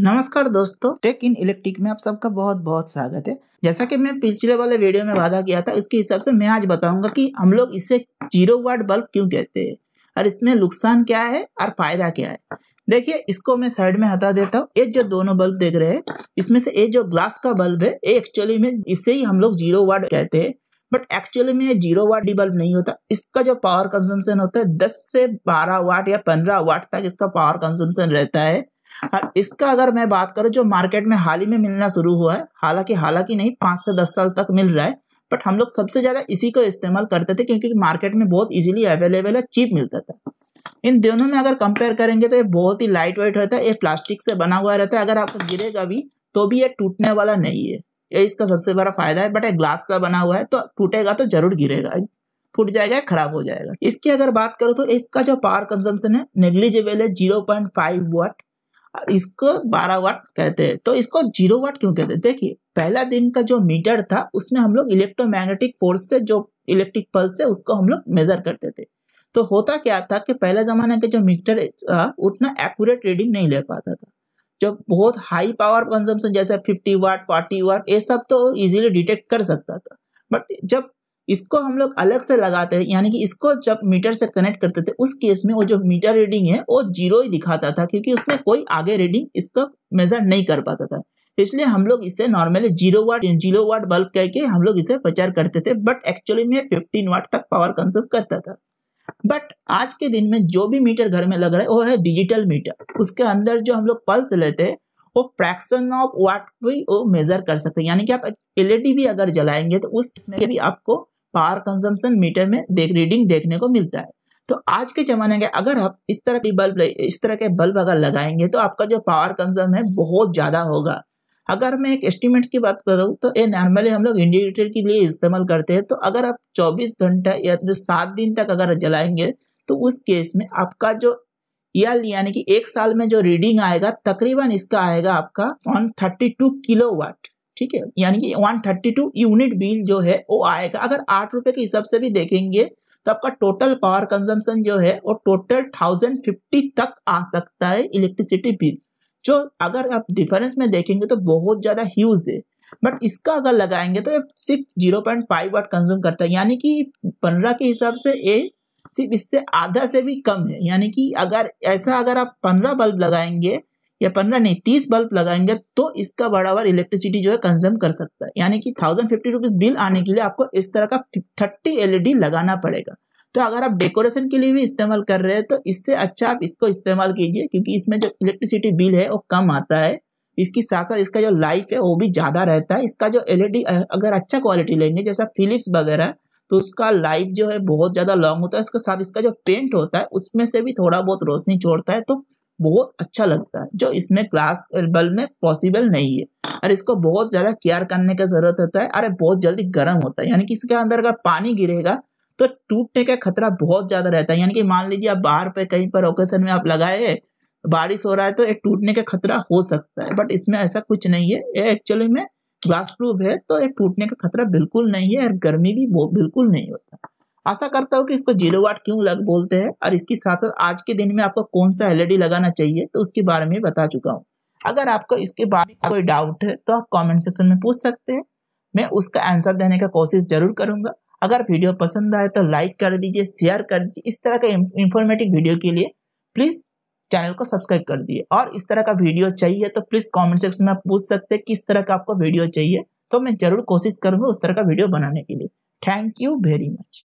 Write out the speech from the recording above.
नमस्कार दोस्तों टेक इन इलेक्ट्रिक में आप सबका बहुत बहुत स्वागत है जैसा कि मैं पिछले वाले वीडियो में वादा किया था इसके हिसाब से मैं आज बताऊंगा कि हम लोग इसे जीरो वाट बल्ब क्यों कहते हैं और इसमें नुकसान क्या है और फायदा क्या है देखिए इसको मैं साइड में हटा देता हूँ ये जो दोनों बल्ब देख रहे हैं इसमें से ये जो ग्लास का बल्ब है ये एक्चुअली में इससे ही हम लोग जीरो वाट कहते हैं बट एक्चुअली में ये जीरो वाट डी बल्ब नहीं होता इसका जो पावर कंजम्पशन होता है दस से बारह वाट या पंद्रह वाट तक इसका पावर कंजम्पशन रहता है और हाँ, इसका अगर मैं बात करूँ जो मार्केट में हाल ही में मिलना शुरू हुआ है हालांकि हालांकि नहीं पाँच से दस साल तक मिल रहा है बट हम लोग सबसे ज़्यादा इसी को इस्तेमाल करते थे क्योंकि मार्केट में बहुत इजीली अवेलेबल है चीप मिलता था इन दोनों में अगर कंपेयर करेंगे तो ये बहुत ही लाइट वेट रहता है ये प्लास्टिक से बना हुआ रहता है अगर आपको गिरेगा भी तो भी ये टूटने वाला नहीं है ये इसका सबसे बड़ा फायदा है बट ये ग्लास का बना हुआ है तो टूटेगा तो जरूर गिरेगा फूट जाएगा खराब हो जाएगा इसकी अगर बात करो तो इसका जो पावर कंजम्पशन है नेग्लिजेबल है जीरो पॉइंट फाइव वॉट इसको बारह वाट कहते हैं तो इसको जीरो वाट क्यों कहते हैं देखिए पहला दिन का जो मीटर था उसमें हम लोग इलेक्ट्रोमैग्नेटिक फोर्स से जो इलेक्ट्रिक पल्स है उसको हम लोग मेजर करते थे तो होता क्या था कि पहला जमाने के जो मीटर था उतना एक्यूरेट रीडिंग नहीं ले पाता था जब बहुत हाई पावर कंजम्पशन जैसे 50 वाट 40 वाट ये सब तो इजीली डिटेक्ट कर सकता था बट जब इसको हम लोग अलग से लगाते थे यानी कि इसको जब मीटर से कनेक्ट करते थे उस केस में वो जो मीटर रीडिंग है वो जीरो ही दिखाता था क्योंकि उसमें कोई आगे रीडिंग इसका मेजर नहीं कर पाता था इसलिए हम लोग इसे normally zero watt zero watt bulb कह के हम लोग इसे प्रचार करते थे बट एक्चुअली में फिफ्टीन वाट तक पावर कंज्यूम करता था बट आज के दिन में जो भी मीटर घर में लग रहा है वो है डिजिटल मीटर उसके अंदर जो हम लोग पल्स लेते हैं वो फ्रैक्शन ऑफ वाट भी वो मेजर कर सकते हैं यानी कि आप एलईडी भी अगर जलाएंगे तो उसमें भी आपको पावर कंजम्पशन मीटर में देख, रीडिंग देखने को मिलता है तो आज के ज़माने के अगर आप इस तरह की बल्ब इस तरह के बल्ब अगर लगाएंगे तो आपका जो पावर कंजम है बहुत ज़्यादा होगा अगर मैं एक एस्टिमेट की बात करूँ तो ये नॉर्मली हम लोग इंडिकेटर के लिए इस्तेमाल करते हैं तो अगर आप 24 घंटा या तो सात दिन तक अगर जलाएंगे तो उस केस में आपका जो यानी कि एक साल में जो रीडिंग आएगा तकरीबन इसका आएगा आपका on thirty two kilo watt ठीक है यानी कि 132 यूनिट बिल जो है वो आएगा अगर आठ रुपए के हिसाब से भी देखेंगे तो आपका टोटल पावर कंजम्पशन जो है वो टोटल 1050 तक आ सकता है इलेक्ट्रिसिटी बिल जो अगर आप डिफरेंस में देखेंगे तो बहुत ज़्यादा ह्यूज है बट इसका अगर लगाएंगे तो सिर्फ zero point five watt consume करता है यानी कि पंद्रह के हिसाब से ये सिर्फ इससे आधा से भी कम है यानी कि अगर ऐसा अगर आप पंद्रह बल्ब लगाएंगे या पंद्रह नहीं तीस बल्ब लगाएंगे तो इसका बराबर इलेक्ट्रिसिटी जो है कंज्यूम कर सकता है यानी कि थाउजेंड फिफ्टी रुपीज बिल आने के लिए आपको इस तरह का थर्टी एलईडी लगाना पड़ेगा तो अगर आप डेकोरेशन के लिए भी इस्तेमाल कर रहे हैं तो इससे अच्छा आप इसको इस्तेमाल कीजिए क्योंकि इसमें जो इलेक्ट्रिसिटी बिल है वो कम आता है इसके साथ साथ इसका जो लाइफ है वो भी ज़्यादा रहता है इसका जो एलईडी अगर अच्छा क्वालिटी लेंगे जैसा फिलिप्स वगैरह तो उसका लाइफ जो है बहुत ज़्यादा लॉन्ग होता है इसके साथ इसका जो पेंट होता है उसमें से भी थोड़ा बहुत रोशनी छोड़ता है तो बहुत अच्छा लगता है जो इसमें क्लास बल्ब में पॉसिबल नहीं है और इसको बहुत ज़्यादा केयर करने का ज़रूरत होता है अरे बहुत जल्दी गर्म होता है यानी कि इसके अंदर अगर पानी गिरेगा तो टूटने का खतरा बहुत ज़्यादा रहता है यानी कि मान लीजिए आप बाहर पे कहीं पर ओकेशन में आप लगाए बारिश हो रहा है तो ये टूटने का खतरा हो सकता है बट इसमें ऐसा कुछ नहीं है ये एक्चुअली में ग्लास प्रूफ है तो ये टूटने का खतरा बिल्कुल नहीं है और गर्मी भी बिल्कुल नहीं होता आशा करता हूँ कि इसको जीरो वाट क्यों लग बोलते हैं और इसके साथ साथ आज के दिन में आपको कौन सा एलईडी e लगाना चाहिए तो उसके बारे में बता चुका हूँ अगर आपको इसके बारे में कोई डाउट है तो आप कमेंट सेक्शन में पूछ सकते हैं मैं उसका आंसर देने का कोशिश जरूर करूंगा अगर वीडियो पसंद आए तो लाइक कर दीजिए शेयर कर दीजिए इस तरह का इंफॉर्मेटिव वीडियो के लिए प्लीज़ चैनल को सब्सक्राइब कर दिए और इस तरह का वीडियो चाहिए तो प्लीज़ कमेंट सेक्शन में आप पूछ सकते हैं किस तरह का आपको वीडियो चाहिए तो मैं जरूर कोशिश करूंगा उस तरह का वीडियो बनाने के लिए थैंक यू वेरी मच